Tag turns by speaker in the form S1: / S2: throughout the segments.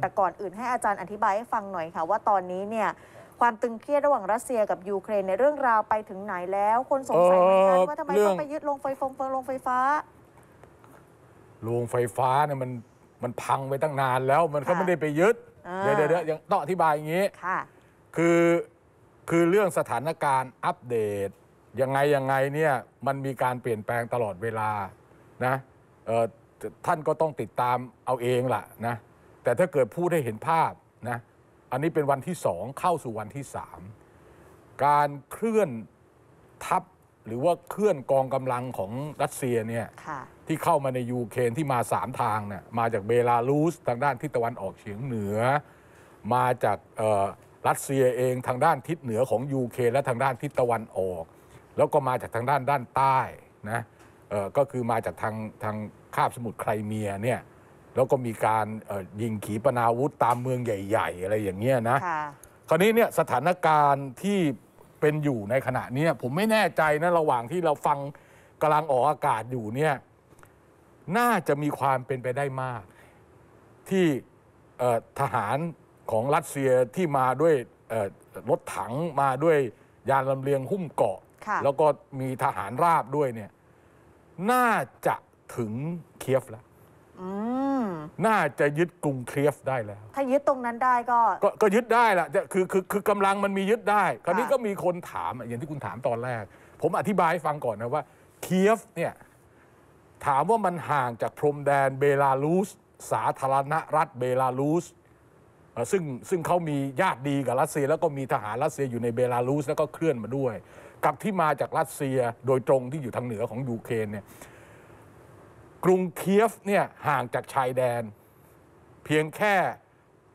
S1: แต่ก่อนอื่นให้อาจารย์อธิบายให้ฟังหน่อย ค่ะว่าตอนนี้เนี่ยความตึงเครียดระหว่างรัสเซียกับยูเครนในเรื่องราวไปถึงไหนแล้ว คนสงสัยไหมคะนว่าทำไมต้องไปยึดโรงไฟฟงโรงไฟฟ้าโรงไฟฟ้าเนี่ยมันมันพังไปตั้งนานแล้ว มันก็ไม่ได้ไปยึดเดี๋ยวเดี๋ยวยังต้องอธิบายอย่างนี้คือคือเรื่องสถานการณ์อัปเดตยังไงยังไงเนี่ยมันมีการเปลี่ยนแปลงตลอดเวลานะท่านก็ต้องติดตามเอาเองล่ะนะแต่ถ้าเกิดพูดให้เห็นภาพนะ อันนี้เป็นวันที่สองเข้าสู่วันที่สามการเคลื่อนทัพหรือว่าเคลื่อนกองกำลังของรัสเซียเนี่ยที่เข้ามาในยูเครนที่มาสามทางเนี่ยมาจากเบลารุสทางด้านทิศตะวันออกเฉียงเหนือ มาจากรัสเซียเองทางด้านทิศเหนือของยูเครนและทางด้านทิศตะวันออก แล้วก็มาจากทางด้านด้านใต้นะก็คือมาจากทางทางคาบสมุทรไครเมียเนี่ยแล้วก็มีการยิงขีปนาวุธตามเมืองใหญ่ๆ อะไรอย่างเงี้ยนะคราวนี้เนี่ยสถานการณ์ที่เป็นอยู่ในขณะนี้ผมไม่แน่ใจนะระหว่างที่เราฟังกำลังออกอากาศอยู่เนี่ยน่าจะมีความเป็นไปได้มาก ที่ทหารของรัสเซียที่มาด้วยรถถังมาด้วยยานลำเลียงหุ้มเกาะแล้วก็มีทหารราบด้วยเนี่ย น่าจะถึงเคียฟแล้วน่าจะยึดกรุงเคียฟได้แล้ว ถ้ายึดตรงนั้นได้ก็ ก็ยึดได้ละจะคือคือคือกำลังมันมียึดได้คราวนี้ก็มีคนถามอ่ะอย่างที่คุณถามตอนแรก ผมอธิบายให้ฟังก่อนนะว่าเคียฟเนี่ยถามว่ามันห่างจากพรมแดนเบลารุสสาธารณรัฐเบลารุสซึ่งซึ่งเขามีญาติดีกับรัสเซีย แล้วก็มีทหารรัสเซียอยู่ในเบลารุสแล้วก็เคลื่อนมาด้วยกับที่มาจากรัสเซียโดยตรงที่อยู่ทางเหนือของยูเครนเนี่ยกรุงเคียฟเนี่ยห่างจากชายแดน เพียงแค่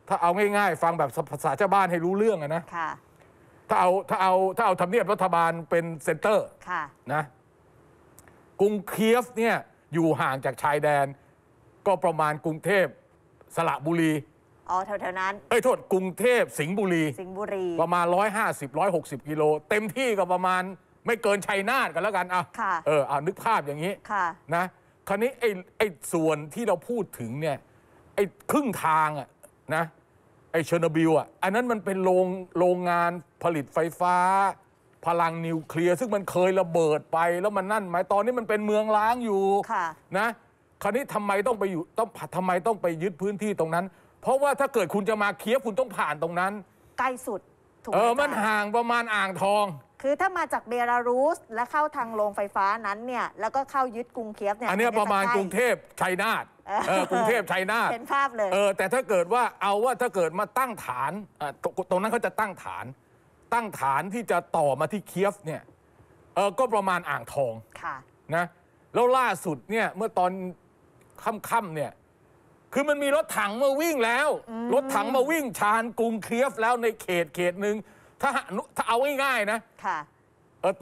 S1: ถ้าเอาง่ายๆฟังแบบภาษาชาวบ้านให้รู้เรื่องนะะถ้าเอาถ้าเอาถ้าเอาทำเนียบรัฐบาลเป็นเซ็นเตอร์ะนะ กรุงเคียฟเนี่ยอยู่ห่างจากชายแดน ก็ประมาณกรุงเทพสระบุรีอ๋อแถวๆนั้นเอ้ยโทษกรุงเทพสิงห์บุรีสิงห์บุรีประมาณ 150 160กิโล เต็มที่ก็ประมาณไม่เกินชัยนาทกันแล้วกันอ่ะเออเอานึกภาพอย่างนี้ค่ะนะคราวนี้ไอ้ไอ้ส่วนที่เราพูดถึงเนี่ยไอ้ครึ่งทางอะนะไอ้เชอร์โนบิลอะอันนั้นมันเป็นโรงโรงงานผลิตไฟฟ้า พลังนิวเคลียร์ ซึ่งมันเคยระเบิดไปแล้วมันนั่นหมายตอนนี้มันเป็นเมืองล้างอยู่ะนะคราวนี้ทำไมต้องไปอยู่ต้องทำไมต้องไปยึดพื้นที่ตรงนั้น เพราะว่าถ้าเกิดคุณจะมาเคีย์คุณต้องผ่านตรงนั้นใกล้สุด
S2: ถูกไหเออ มันห่างประมาณ
S1: อ่างทองคือถ้ามาจากเบลารุสและเข้าทางโรงไฟฟ้านั้นเนี่ยแล้วก็เข้ายึดกรุงเคียฟเนี่ยอันนี้ประมาณกรุงเทพชัยนาทกรุงเทพชัยนาทเป็นภาพเลยเออแต่ถ้าเกิดว่าเอาว่าถ้าเกิดมาตั้งฐานตตรงนั้นเขาจะตั้งฐาน ตั้งฐานที่จะต่อมาที่เคียฟเนี่ยเออก็ประมาณอ่างทองค่ะนะแล้วล่าสุดเนี่ยเมื่อตอนค่ำๆเนี่ยคือมันมีรถถังมาวิ่งแล้ว รถถังมาวิ่งชานกรุงเคียฟแล้วในเขตเขตหนึ่งถ้าถ้าเอาง่ายๆนะค่ะ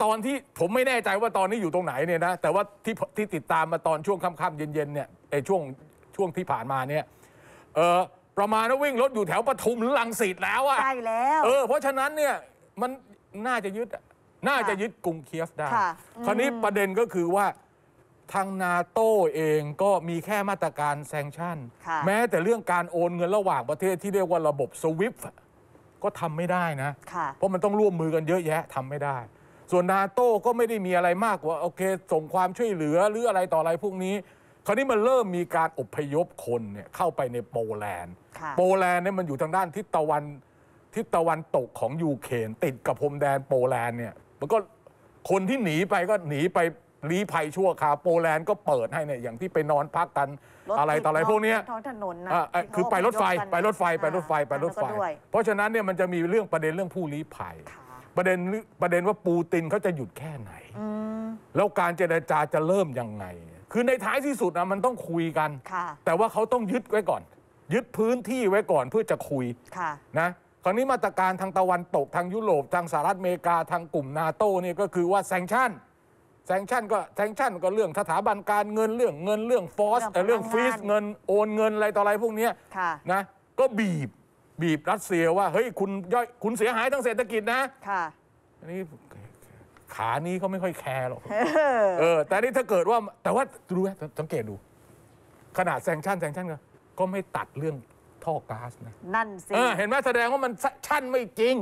S1: ตอนที่ ผมไม่แน่ใจว่าตอนนี้อยู่ตรงไหนเนี่ยนะแต่ว่าที่ที่ติดตามมาตอนช่วงค่ำๆเย็นๆเนี่ยไอ้ช่วงช่วงที่ผ่านมาเนี่ยเออประมาณว่าวิ่งรถอยู่แถวปทุมหรือลังสิตแล้วอะใช่แล้วเออเพราะฉะนั้นเนี่ยมันน่าจะยึดน่าจะยึดกรุงเคียฟได้คราวนี้ประเด็นก็คือว่าทางนาโต้เองก็มีแค่มาตรการแซงชั่น แม้แต่เรื่องการโอนเงินระหว่างประเทศที่เรียกว่าระบบสวิฟต์ก็ทำไม่ได้นะ เพราะมันต้องร่วมมือกันเยอะแยะทำไม่ได้ ส่วนนาโต้ก็ไม่ได้มีอะไรมากกว่าโอเค ส่งความช่วยเหลือหรืออะไรต่ออะไรพวกนี้ คราวนี้มันเริ่มมีการอบพยพคนเนี่ยเข้าไปในโปแลนด์ โปแลนด์เนี่ยมันอยู่ทางด้านทิศตะวันทิศตะวันตกของยูเครนติดกับพรมแดนโปแลนด์เนี่ยมันก็คนที่หนีไปก็หนีไปลี้ภัยชั่วคราวโปแลนด์ก็เปิดให้เนี่ยอย่างที่ไปนอนพักกันอะไร ต่ออะไร พวกนี้ ท้องถนนนะคือไปรถไฟ ไปรถไฟไปรถไฟ ไปรถไฟ เพราะฉะนั้นเนี่ยมันจะมีเรื่องประเด็นเรื่องผู้ลี้ภัย ประเด็นประเด็นว่าปูตินเขาจะหยุดแค่ไหน แล้วการเจรจาจะเริ่มยังไง คือในท้ายที่สุดนะมันต้องคุยกัน แต่ว่าเขาต้องยึดไว้ก่อน ยึดพื้นที่ไว้ก่อนเพื่อจะคุยนะคราวนี้มาตรการทางตะวันตกทางยุโรปทางสหรัฐอเมริกาทางกลุ่มนาโต้เนี่ยก็คือว่าแซงชั่นแซงชั่นก็แซงชั่น ก็เรื่องสถาบันการเงินเรื่องเงินเรื่องฟอสเรื่องฟรีสเงินโอนเงินอะไรต่ออะไรพวกนี้นะ ก็บีบบีบรัสเซียว่าเฮ้ยคุณย่อยคุณเสียหายทางเศรษฐกิจนะ ค่ะอันนี้ขานี้เขาไม่ค่อยแคร์หรอกเออแต่นี่ถ้าเกิดว่าแต่ว่าดูนะสังเกตดู ขนาดแซงชั่นแซงชั่น ก็ไม่ตัดเรื่องท่อก๊าซนะนั่นสิเห็นไหมแสดงว่ามันชั่นไม่จริง